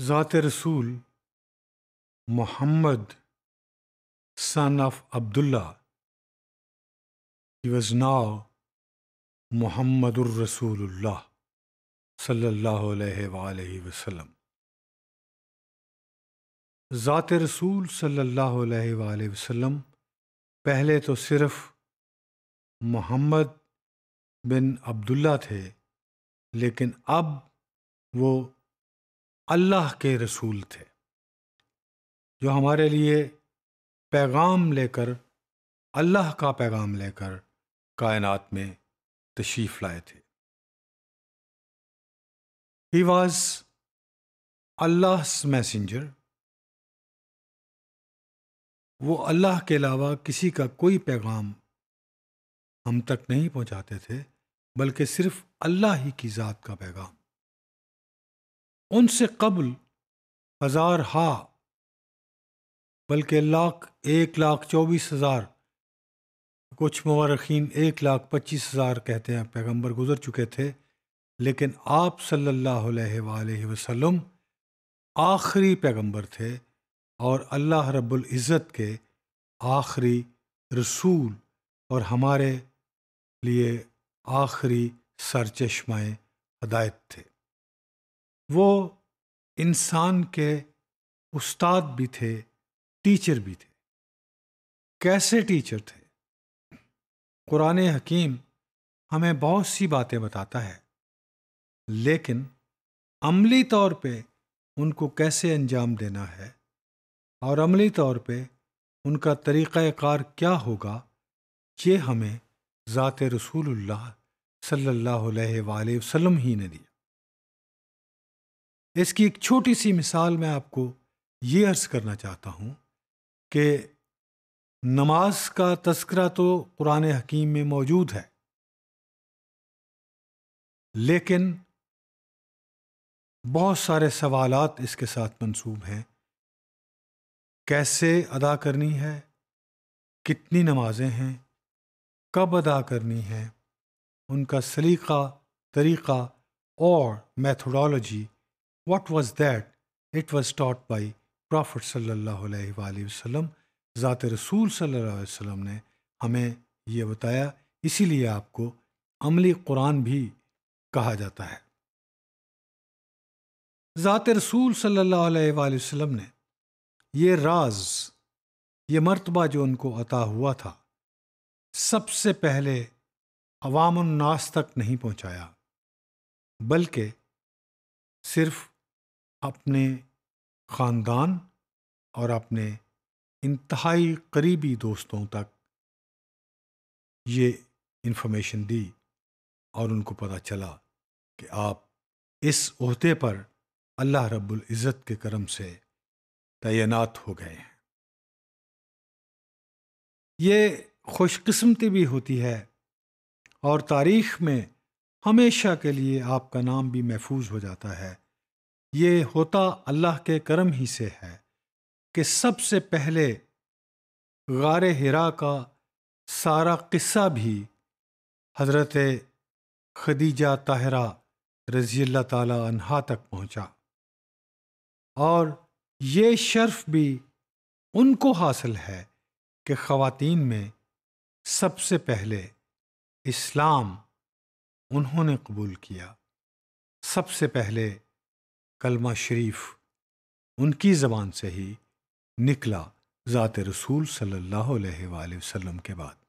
ज़ात रसूल Mohammad son of Abdullah. He was now Muhammadur Rasulullah sallallahu alaihi wa alaihi wasallam. ज़ात रसूल सल्लल्लाहु अलैहि वाले वसल्लम पहले तो सिर्फ मोहम्मद बिन अब्दुल्ला थे लेकिन अब वो अल्लाह के रसूल थे जो हमारे लिए पैगाम लेकर अल्लाह का पैगाम लेकर कायनात में तशीफ लाए थे ही वॉज अल्लाह मैसेंजर वो अल्लाह के अलावा किसी का कोई पैगाम हम तक नहीं पहुंचाते थे बल्कि सिर्फ अल्लाह ही की ज़ात का पैगाम उनसे कबल हज़ार हा बल्कि लाख एक लाख चौबीस हज़ार कुछ मुबारखीन एक लाख पच्चीस हज़ार कहते हैं पैगंबर गुजर चुके थे लेकिन आप सल्लल्लाहु अलैहि वसल्लम आखिरी पैगंबर थे और अल्लाह रब्बुल इज़्ज़त के आखिरी रसूल और हमारे लिए आखिरी सरचश्माए हदायत थे वो इंसान के उस्ताद भी थे टीचर भी थे कैसे टीचर थे कुरान हकीम हमें बहुत सी बातें बताता है लेकिन अमली तौर पे उनको कैसे अंजाम देना है और अमली तौर पे उनका तरीक़ार क्या होगा ये हमें ज़ात रसूल सल्ला अलैहि ही ने दिया इसकी एक छोटी सी मिसाल मैं आपको ये अर्ज़ करना चाहता हूँ कि नमाज का तस्करा तो कुरान हकीम में मौजूद है लेकिन बहुत सारे सवालात इसके साथ मंसूब हैं कैसे अदा करनी है कितनी नमाजें हैं कब अदा करनी है उनका सलीका तरीक़ा और methodology what was that? It was taught by Prophet सल्लल्लाहु अलैहि ज़ात रसूल सल्लल्लाहु ने हमें ये बताया इसीलिए आपको अमली कुरान भी कहा जाता है ज़ात रसूल सल्लल्लाहु अलैहि ने यह राज ये मरतबा जो उनको अता हुआ था सबसे पहले अवामनास तक नहीं पहुँचाया बल्कि सिर्फ़ अपने ख़ानदान और अपने इंतहाई करीबी दोस्तों तक ये इन्फॉर्मेशन दी और उनको पता चला कि आप इस अहदे पर अल्लाह रब्बुल इज़्ज़त के करम से तैनात हो गए हैं ये खुशकस्मती भी होती है और तारीख़ में हमेशा के लिए आपका नाम भी महफूज हो जाता है ये होता अल्लाह के करम ही से है कि सबसे पहले गार हिरा का सारा किस्सा भी हज़रत खदीजा ताहरा रज़ील तहा तक पहुँचा और ये शर्फ भी उनको हासिल है कि ख़वातीन में सबसे पहले इस्लाम उन्होंने कबूल किया सबसे पहले कलमा शरीफ उनकी ज़बान से ही निकला ज़ात रसूल सल्लल्लाहु अलैहि वसल्लम के बाद